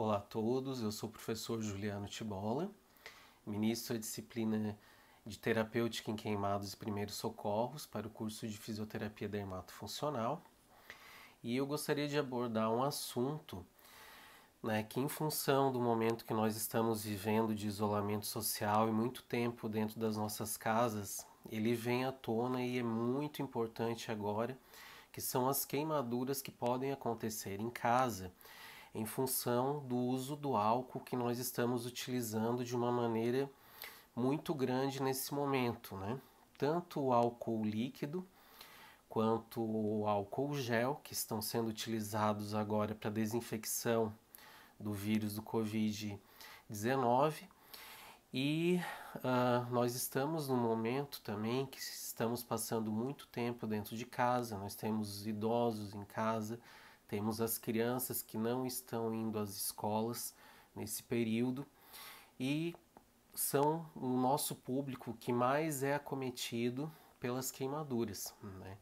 Olá a todos, eu sou o professor Juliano Tibola, ministro da disciplina de Terapêutica em Queimados e Primeiros Socorros para o curso de Fisioterapia Dermatofuncional e eu gostaria de abordar um assunto né, que, em função do momento que nós estamos vivendo de isolamento social e muito tempo dentro das nossas casas, ele vem à tona e é muito importante agora, que são as queimaduras que podem acontecer em casa em função do uso do álcool que nós estamos utilizando de uma maneira muito grande nesse momento, né? Tanto o álcool líquido quanto o álcool gel, que estão sendo utilizados agora para desinfecção do vírus do Covid-19. E uh, nós estamos num momento também que estamos passando muito tempo dentro de casa, nós temos idosos em casa, temos as crianças que não estão indo às escolas nesse período e são o nosso público que mais é acometido pelas queimaduras. Né?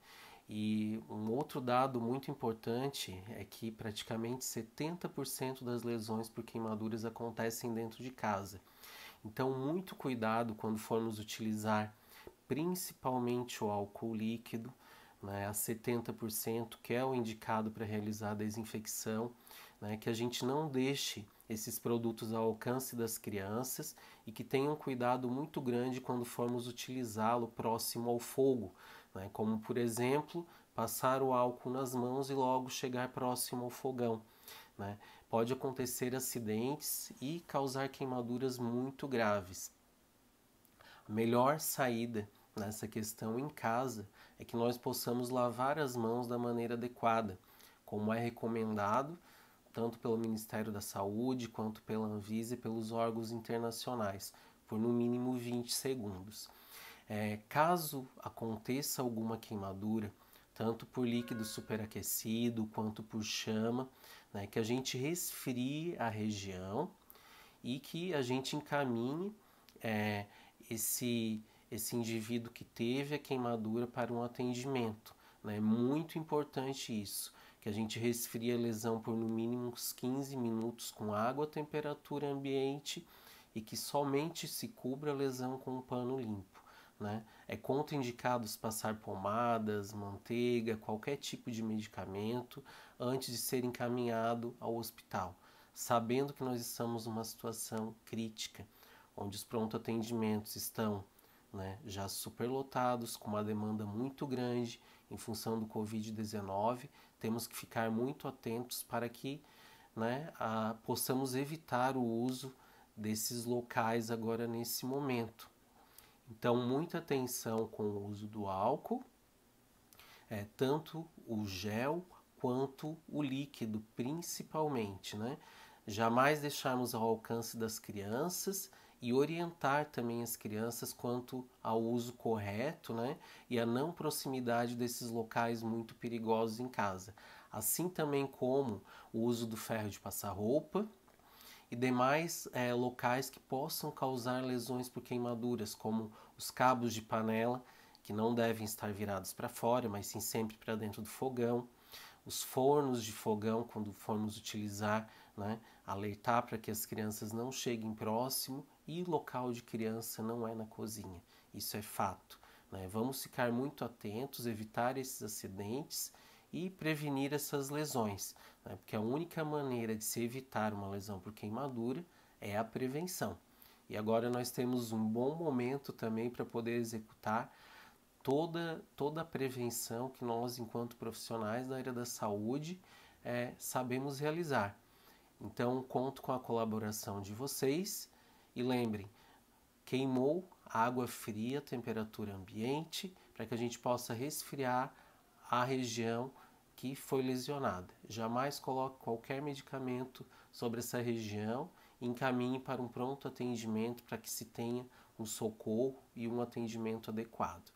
E um outro dado muito importante é que praticamente 70% das lesões por queimaduras acontecem dentro de casa. Então, muito cuidado quando formos utilizar principalmente o álcool líquido né, a 70%, que é o indicado para realizar a desinfecção, né, que a gente não deixe esses produtos ao alcance das crianças e que tenham cuidado muito grande quando formos utilizá-lo próximo ao fogo, né, como por exemplo passar o álcool nas mãos e logo chegar próximo ao fogão. Né? Pode acontecer acidentes e causar queimaduras muito graves. A melhor saída nessa questão em casa é que nós possamos lavar as mãos da maneira adequada, como é recomendado tanto pelo Ministério da Saúde quanto pela Anvisa e pelos órgãos internacionais, por no mínimo 20 segundos. É, caso aconteça alguma queimadura, tanto por líquido superaquecido quanto por chama, né, que a gente resfrie a região e que a gente encaminhe é, esse esse indivíduo que teve a queimadura para um atendimento. Né? É muito importante isso, que a gente resfrie a lesão por no mínimo uns 15 minutos com água temperatura ambiente e que somente se cubra a lesão com um pano limpo. Né? É contraindicado passar pomadas, manteiga, qualquer tipo de medicamento antes de ser encaminhado ao hospital, sabendo que nós estamos numa situação crítica, onde os pronto atendimentos estão né, já superlotados, com uma demanda muito grande em função do Covid-19. Temos que ficar muito atentos para que né, a, possamos evitar o uso desses locais agora nesse momento. Então, muita atenção com o uso do álcool, é, tanto o gel quanto o líquido, principalmente. Né? Jamais deixarmos ao alcance das crianças e orientar também as crianças quanto ao uso correto né, e a não proximidade desses locais muito perigosos em casa, assim também como o uso do ferro de passar roupa e demais é, locais que possam causar lesões por queimaduras, como os cabos de panela, que não devem estar virados para fora, mas sim sempre para dentro do fogão, os fornos de fogão, quando formos utilizar, né, alertar para que as crianças não cheguem próximo e local de criança não é na cozinha, isso é fato. Né? Vamos ficar muito atentos, evitar esses acidentes e prevenir essas lesões, né? porque a única maneira de se evitar uma lesão por queimadura é a prevenção. E agora nós temos um bom momento também para poder executar toda, toda a prevenção que nós, enquanto profissionais da área da saúde, é, sabemos realizar. Então, conto com a colaboração de vocês e lembrem, queimou água fria, temperatura ambiente, para que a gente possa resfriar a região que foi lesionada. Jamais coloque qualquer medicamento sobre essa região e encaminhe para um pronto atendimento para que se tenha um socorro e um atendimento adequado.